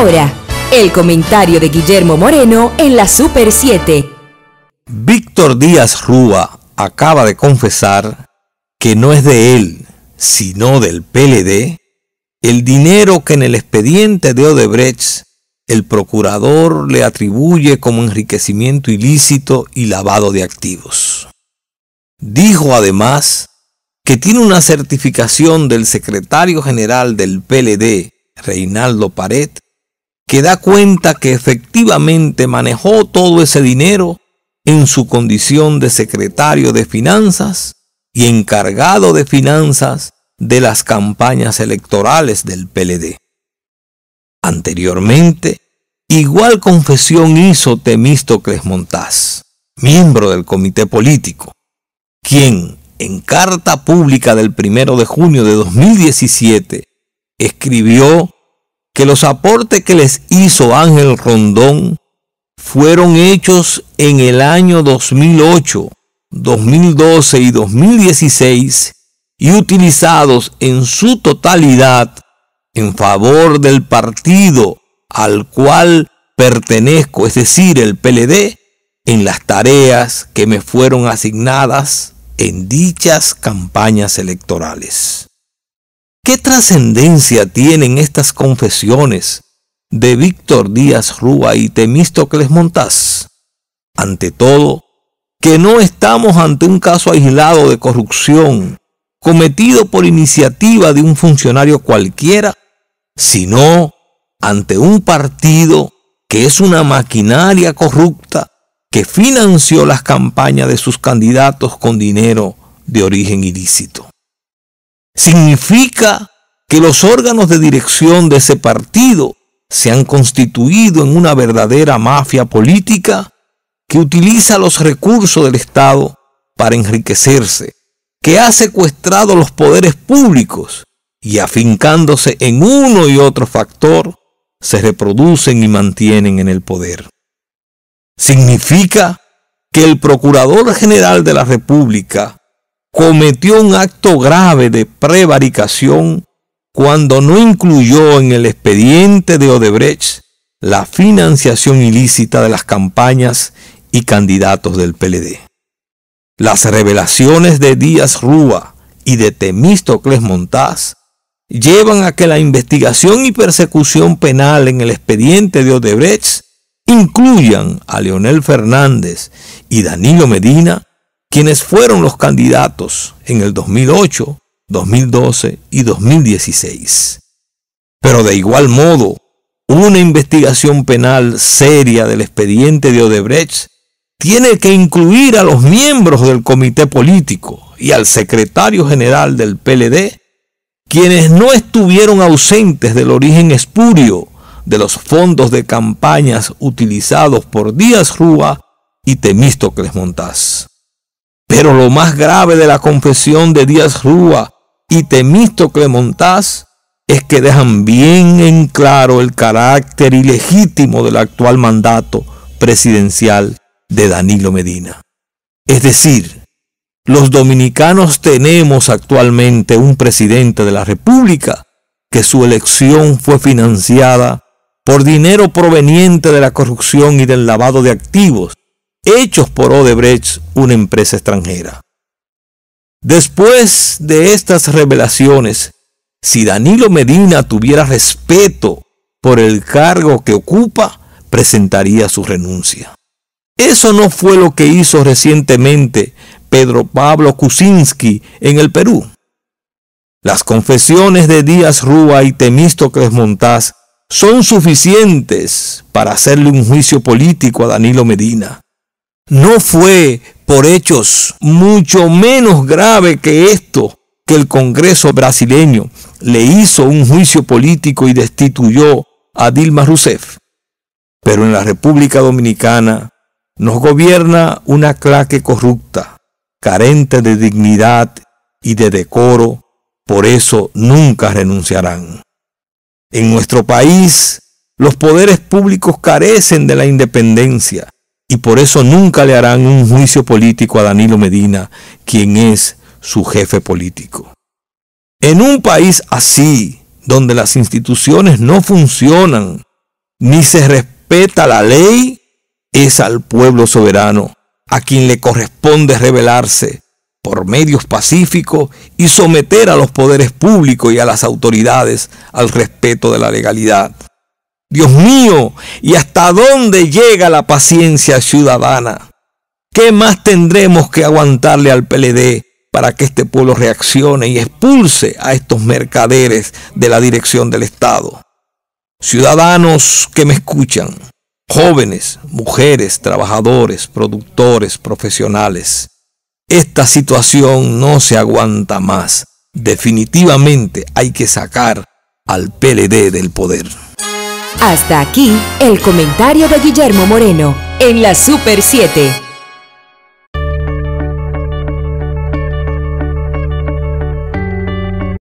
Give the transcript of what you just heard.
Ahora, el comentario de Guillermo Moreno en la Super 7. Víctor Díaz Rúa acaba de confesar que no es de él, sino del PLD, el dinero que en el expediente de Odebrecht el procurador le atribuye como enriquecimiento ilícito y lavado de activos. Dijo además que tiene una certificación del secretario general del PLD, Reinaldo Pared, que da cuenta que efectivamente manejó todo ese dinero en su condición de secretario de finanzas y encargado de finanzas de las campañas electorales del PLD. Anteriormente, igual confesión hizo Temístocles Montaz, miembro del comité político, quien, en carta pública del 1 de junio de 2017, escribió los aportes que les hizo Ángel Rondón fueron hechos en el año 2008, 2012 y 2016 y utilizados en su totalidad en favor del partido al cual pertenezco, es decir, el PLD, en las tareas que me fueron asignadas en dichas campañas electorales. ¿Qué trascendencia tienen estas confesiones de Víctor Díaz Rúa y Temístocles Montás? Ante todo, que no estamos ante un caso aislado de corrupción cometido por iniciativa de un funcionario cualquiera, sino ante un partido que es una maquinaria corrupta que financió las campañas de sus candidatos con dinero de origen ilícito. Significa que los órganos de dirección de ese partido se han constituido en una verdadera mafia política que utiliza los recursos del Estado para enriquecerse, que ha secuestrado los poderes públicos y afincándose en uno y otro factor, se reproducen y mantienen en el poder. Significa que el Procurador General de la República cometió un acto grave de prevaricación cuando no incluyó en el expediente de Odebrecht la financiación ilícita de las campañas y candidatos del PLD. Las revelaciones de Díaz Rúa y de Temístocles Montaz llevan a que la investigación y persecución penal en el expediente de Odebrecht incluyan a Leonel Fernández y Danilo Medina quienes fueron los candidatos en el 2008, 2012 y 2016. Pero de igual modo, una investigación penal seria del expediente de Odebrecht tiene que incluir a los miembros del comité político y al secretario general del PLD, quienes no estuvieron ausentes del origen espurio de los fondos de campañas utilizados por Díaz Rúa y Temístocles Montás. Pero lo más grave de la confesión de Díaz Rúa y Temisto Montás es que dejan bien en claro el carácter ilegítimo del actual mandato presidencial de Danilo Medina. Es decir, los dominicanos tenemos actualmente un presidente de la República que su elección fue financiada por dinero proveniente de la corrupción y del lavado de activos hechos por Odebrecht, una empresa extranjera. Después de estas revelaciones, si Danilo Medina tuviera respeto por el cargo que ocupa, presentaría su renuncia. Eso no fue lo que hizo recientemente Pedro Pablo Kuczynski en el Perú. Las confesiones de Díaz Rúa y Temístocles Montás son suficientes para hacerle un juicio político a Danilo Medina no fue por hechos mucho menos grave que esto que el Congreso brasileño le hizo un juicio político y destituyó a Dilma Rousseff. Pero en la República Dominicana nos gobierna una claque corrupta, carente de dignidad y de decoro, por eso nunca renunciarán. En nuestro país, los poderes públicos carecen de la independencia y por eso nunca le harán un juicio político a Danilo Medina, quien es su jefe político. En un país así, donde las instituciones no funcionan, ni se respeta la ley, es al pueblo soberano a quien le corresponde rebelarse por medios pacíficos y someter a los poderes públicos y a las autoridades al respeto de la legalidad. Dios mío, ¿y hasta dónde llega la paciencia ciudadana? ¿Qué más tendremos que aguantarle al PLD para que este pueblo reaccione y expulse a estos mercaderes de la dirección del Estado? Ciudadanos que me escuchan, jóvenes, mujeres, trabajadores, productores, profesionales, esta situación no se aguanta más. Definitivamente hay que sacar al PLD del poder. Hasta aquí el comentario de Guillermo Moreno en la Super 7.